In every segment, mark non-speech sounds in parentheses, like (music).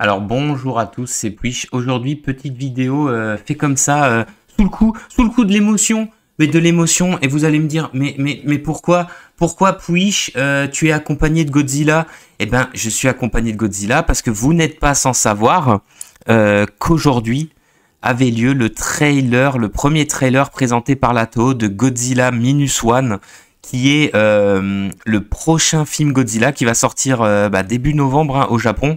Alors bonjour à tous, c'est Pouish. Aujourd'hui, petite vidéo euh, fait comme ça, euh, sous le coup, sous le coup de l'émotion, mais de l'émotion. Et vous allez me dire, mais mais mais pourquoi, pourquoi puis euh, tu es accompagné de Godzilla Eh ben, je suis accompagné de Godzilla parce que vous n'êtes pas sans savoir qu'aujourd'hui avait lieu le trailer, le premier trailer présenté par l'Ato de Godzilla Minus One qui est le prochain film Godzilla qui va sortir bah, début novembre hein, au Japon.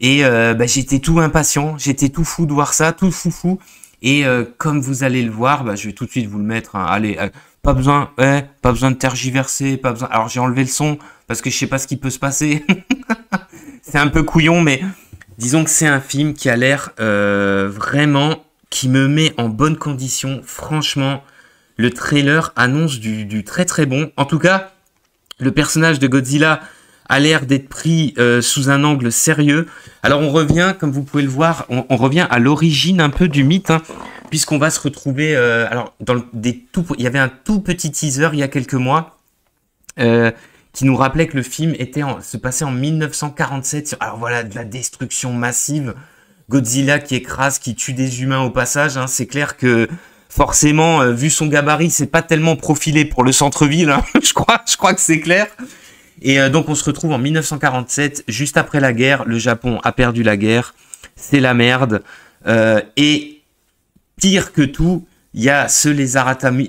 Et euh, bah, j'étais tout impatient, j'étais tout fou de voir ça, tout fou fou. Et euh, comme vous allez le voir, bah, je vais tout de suite vous le mettre. Hein. Allez, euh, pas besoin, pas besoin de tergiverser, pas besoin. Alors j'ai enlevé le son parce que je sais pas ce qui peut se passer. (laughs) c'est un peu couillon, mais disons que c'est un film qui a l'air vraiment qui me met en bonne condition. Franchement, le trailer annonce du très très bon. En tout cas, le personnage de Godzilla a l'air d'être pris euh, sous un angle sérieux. Alors on revient, comme vous pouvez le voir, on, revient à l'origine un peu du mythe, hein, puisqu'on va se retrouver. Euh, alors dans des tout, il y avait un tout petit teaser il y a quelques mois euh, qui nous rappelait que le film était se passait en 1947. alors voilà, de la destruction massive, Godzilla qui écrase, qui tue des humains au passage. Hein. c'est clair que forcément, vu son gabarit, c'est pas tellement profilé pour le centre-ville. Hein, (laughs) je crois, je crois que c'est clair. Et euh, donc on se retrouve en 1947, juste après la guerre, le Japon a perdu la guerre, c'est la merde. Euh, et pire que tout, il y a ce lézard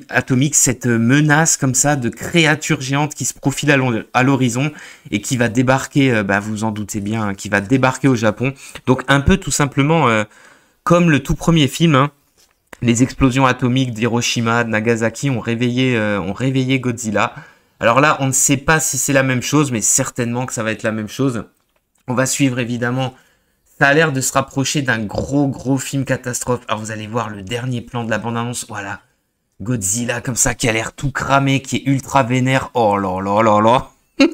atomique, cette menace comme ça de créature géante qui se profile à l'horizon et qui va débarquer, euh, bah vous en doutez bien, hein, qui va débarquer au Japon. Donc un peu tout simplement comme le tout premier film, hein, les explosions atomiques d'Hiroshima, de Nagasaki ont réveillé Godzilla. Alors là, on ne sait pas si c'est la même chose, mais certainement que ça va être la même chose. On va suivre évidemment. Ça a l'air de se rapprocher d'un gros gros film catastrophe. Alors vous allez voir le dernier plan de la bande-annonce. Voilà. Godzilla comme ça qui a l'air tout cramé, qui est ultra vénère. Oh là là là là.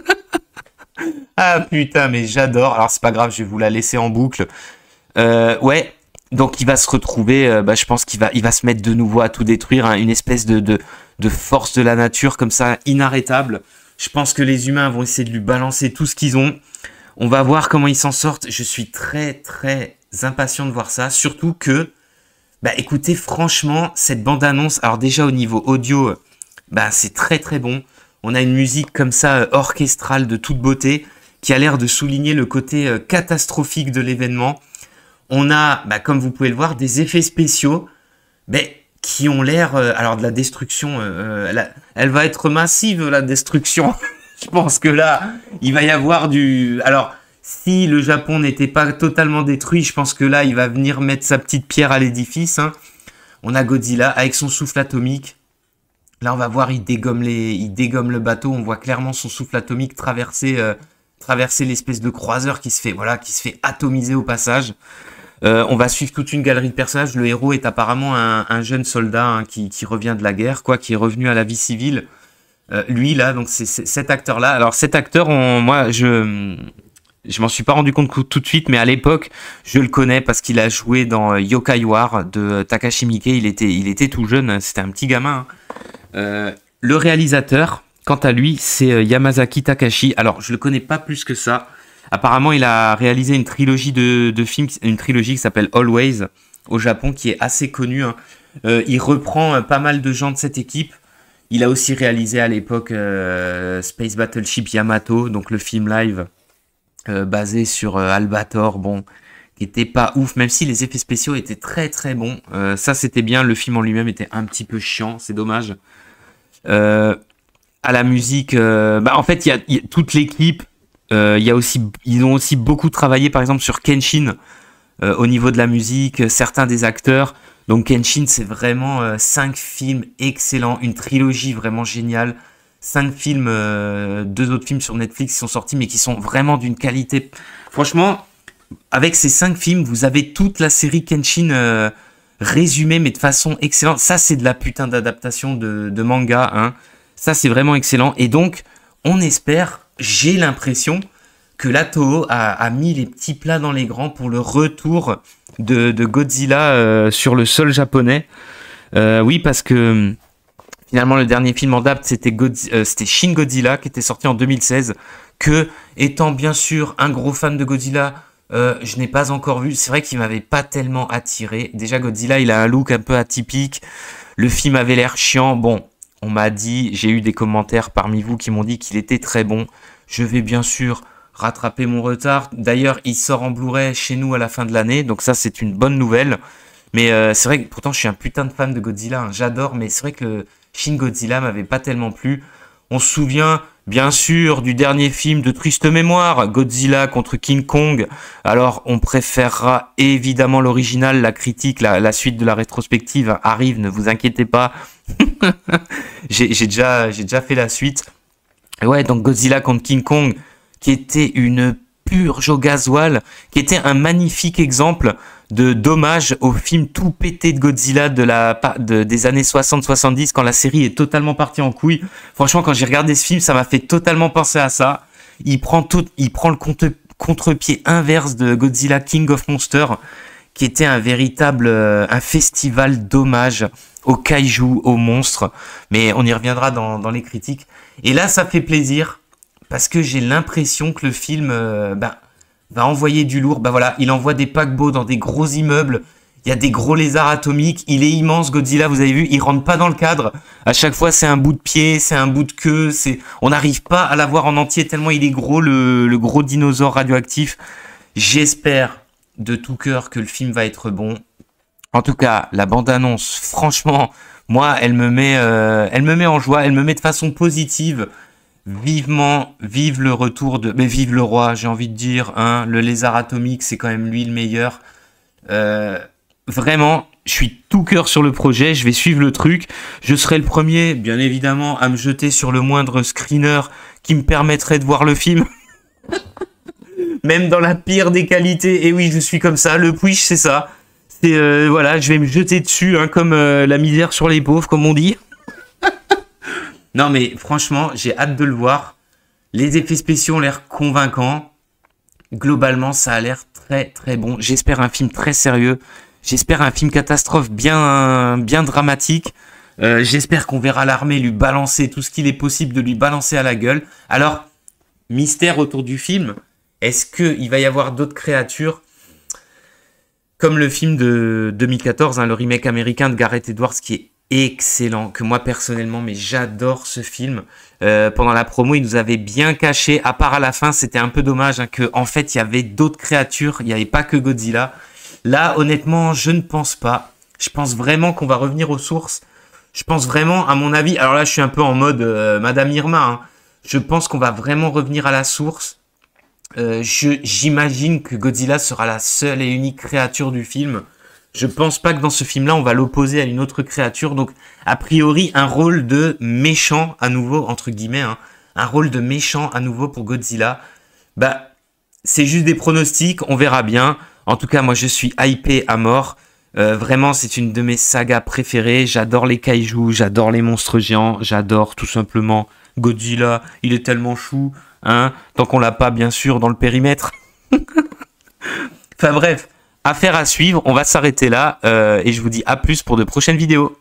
(laughs) ah putain, mais j'adore. Alors c'est pas grave, je vais vous la laisser en boucle. Euh, ouais. Donc il va se retrouver, euh, bah, je pense qu'il va, il va se mettre de nouveau à tout détruire, hein. une espèce de, de force de la nature comme ça, inarrêtable. Je pense que les humains vont essayer de lui balancer tout ce qu'ils ont. On va voir comment ils s'en sortent. Je suis très très impatient de voir ça. Surtout que, bah écoutez, franchement, cette bande-annonce, alors déjà au niveau audio, bah c'est très très bon. On a une musique comme ça euh, orchestrale de toute beauté qui a l'air de souligner le côté euh, catastrophique de l'événement. On a, bah, comme vous pouvez le voir, des effets spéciaux. Mais qui ont l'air euh, alors de la destruction euh, euh, elle va être massive la destruction (laughs) je pense que là il va y avoir du alors si le Japon n'était pas totalement détruit je pense que là il va venir mettre sa petite pierre à l'édifice hein. on a Godzilla avec son souffle atomique là on va voir il dégomme les il dégomme le bateau on voit clairement son souffle atomique traverser traverser l'espèce de croiseur qui se fait voilà qui se fait atomiser au passage euh, on va suivre toute une galerie de personnages. Le héros est apparemment un, jeune soldat hein, qui, revient de la guerre, quoi, qui est revenu à la vie civile. Euh, lui là, donc c'est cet acteur-là. Alors cet acteur, moi, je je m'en suis pas rendu compte tout de suite, mais à l'époque, je le connais parce qu'il a joué dans euh, Yokai War de Takashi Miike. Il était, il était tout jeune, hein, c'était un petit gamin. Hein. le réalisateur, quant à lui, c'est Yamazaki Takashi. Alors, je le connais pas plus que ça. Apparemment, il a réalisé une trilogie de, films, une trilogie qui s'appelle Always au Japon, qui est assez connue. Hein. Euh, il reprend euh, pas mal de gens de cette équipe. Il a aussi réalisé à l'époque euh, Space Battleship Yamato, donc le film live basé sur Albator, bon, qui était pas ouf, même si les effets spéciaux étaient très très bons. ça c'était bien, le film en lui-même était un petit peu chiant, c'est dommage. à la musique, bah, en fait, il y a toute l'équipe euh, il y a aussi, ils ont aussi beaucoup travaillé par exemple sur Kenshin euh, au niveau de la musique, euh, certains des acteurs. Donc Kenshin, c'est vraiment cinq films excellents, une trilogie vraiment géniale cinq films, deux autres films sur Netflix qui sont sortis, mais qui sont vraiment d'une qualité. Franchement, avec ces cinq films, vous avez toute la série Kenshin résumée, mais de façon excellente. Ça, c'est de la putain d'adaptation de, manga. Hein. Ça, c'est vraiment excellent. Et donc, on espère j'ai l'impression que la Toho a, mis les petits plats dans les grands pour le retour de, Godzilla euh, sur le sol japonais. Euh, oui, parce que hum, finalement le dernier film en date c'était euh, Shin Godzilla qui était sorti en 2016. Que étant bien sûr un gros fan de Godzilla, je n'ai pas encore vu. C'est vrai qu'il m'avait pas tellement attiré. Déjà Godzilla, il a un look un peu atypique. Le film avait l'air chiant. Bon, on m'a dit, j'ai eu des commentaires parmi vous qui m'ont dit qu'il était très bon. Je vais bien sûr rattraper mon retard. D'ailleurs, il sort en Blu-ray chez nous à la fin de l'année, donc ça c'est une bonne nouvelle. Mais euh, c'est vrai que pourtant je suis un putain de fan de Godzilla, hein. j'adore, mais c'est vrai que Shin Godzilla m'avait pas tellement plu. On se souvient, Bien sûr, du dernier film de triste mémoire, Godzilla contre King Kong. Alors, on préférera évidemment l'original, la critique, la, suite de la rétrospective arrive, ne vous inquiétez pas. (laughs) j'ai déjà, fait la suite. ouais, donc Godzilla contre King Kong, qui était une pure au gasoil, qui était un magnifique exemple de dommage au film tout pété de Godzilla de la, des années 60-70 quand la série est totalement partie en couille. Franchement, quand j'ai regardé ce film, ça m'a fait totalement penser à ça. Il prend tout, il prend le contre-pied inverse de Godzilla King of Monsters qui était un véritable euh, un festival d'hommage aux kaiju, aux monstres. Mais on y reviendra dans, les critiques. Et là, ça fait plaisir parce que j'ai l'impression que le film, euh, ben, va envoyer du lourd. Bah voilà, il envoie des paquebots dans des gros immeubles. Il y a des gros lézards atomiques. Il est immense, Godzilla, vous avez vu. Il rentre pas dans le cadre. À chaque fois, c'est un bout de pied, c'est un bout de queue. C'est, on n'arrive pas à l'avoir en entier tellement il est gros, le, gros dinosaure radioactif. J'espère de tout cœur que le film va être bon. En tout cas, la bande-annonce, franchement, moi, elle me met, euh, elle me met en joie, elle me met de façon positive vivement, vive le retour de. Mais vive le roi, j'ai envie de dire. Hein, le lézard atomique, c'est quand même lui le meilleur. Euh, vraiment, je suis tout cœur sur le projet, je vais suivre le truc. Je serai le premier, bien évidemment, à me jeter sur le moindre screener qui me permettrait de voir le film. (laughs) Même dans la pire des qualités. Et oui, je suis comme ça. Le push, c'est ça. Euh, voilà, je vais me jeter dessus, hein, comme euh, la misère sur les pauvres, comme on dit. Non, mais franchement, j'ai hâte de le voir. Les effets spéciaux ont l'air convaincants. Globalement, ça a l'air très très bon. J'espère un film très sérieux. J'espère un film catastrophe bien bien dramatique. Euh, j'espère qu'on verra l'armée lui balancer tout ce qu'il est possible de lui balancer à la gueule. Alors, mystère autour du film. Est-ce qu'il va y avoir d'autres créatures comme le film de 2014, hein, le remake américain de Gareth Edwards qui est excellent, que moi personnellement, mais j'adore ce film. Euh, pendant la promo, il nous avait bien caché, à part à la fin, c'était un peu dommage, hein, que en fait, il y avait d'autres créatures, il n'y avait pas que Godzilla. Là, honnêtement, je ne pense pas. Je pense vraiment qu'on va revenir aux sources. Je pense vraiment, à mon avis, alors là, je suis un peu en mode euh, Madame Irma, hein. je pense qu'on va vraiment revenir à la source. Euh, je J'imagine que Godzilla sera la seule et unique créature du film. Je pense pas que dans ce film-là, on va l'opposer à une autre créature. Donc, a priori, un rôle de méchant à nouveau, entre guillemets, hein. un rôle de méchant à nouveau pour Godzilla. Bah, c'est juste des pronostics, on verra bien. En tout cas, moi, je suis hypé à mort. Euh, vraiment, c'est une de mes sagas préférées. J'adore les kaijus, j'adore les monstres géants, j'adore tout simplement Godzilla. Il est tellement chou, hein. Tant qu'on l'a pas, bien sûr, dans le périmètre. (laughs) enfin bref, Affaire à suivre, on va s'arrêter là euh, et je vous dis à plus pour de prochaines vidéos.